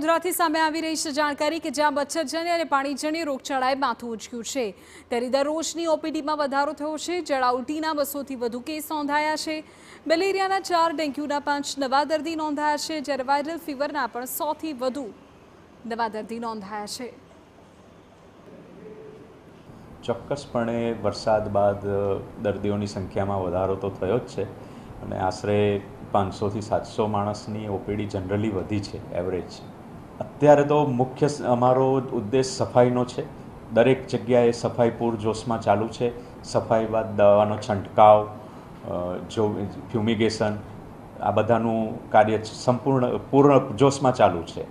ગોધરાથી સામે આવી રહી છે જાણકારી કે જ્યાં મચ્છરજન્ય અને પાણીજન્ય રોગચાળાએ માથું ઉચક્યું છે ત્યારે દરરોજની ઓપીડીમાં વધારો થયો છે જળાઉટીના બસોથી વધુ કેસ નોંધાયા છે મેલેરિયાના ચાર ડેન્ગ્યુના પાંચ નવા દર્દી નોંધાયા છે જ્યારે વાયરલ ફીવરના પણ સોથી વધુ નવા દર્દી નોંધાયા છે ચોક્કસપણે વરસાદ બાદ દર્દીઓની સંખ્યામાં વધારો તો થયો જ છે અને આશરે પાંચસોથી સાતસો માણસની ઓપીડી જનરલી વધી છે એવરેજ અત્યારે તો મુખ્ય અમારો ઉદ્દેશ સફાઈનો છે દરેક જગ્યાએ સફાઈ પૂર જોશમાં ચાલુ છે સફાઈ બાદ દવાનો છંટકાવ જો ફ્યુમિગેશન આ બધાનું કાર્ય સંપૂર્ણ પૂર્ણ જોશમાં ચાલુ છે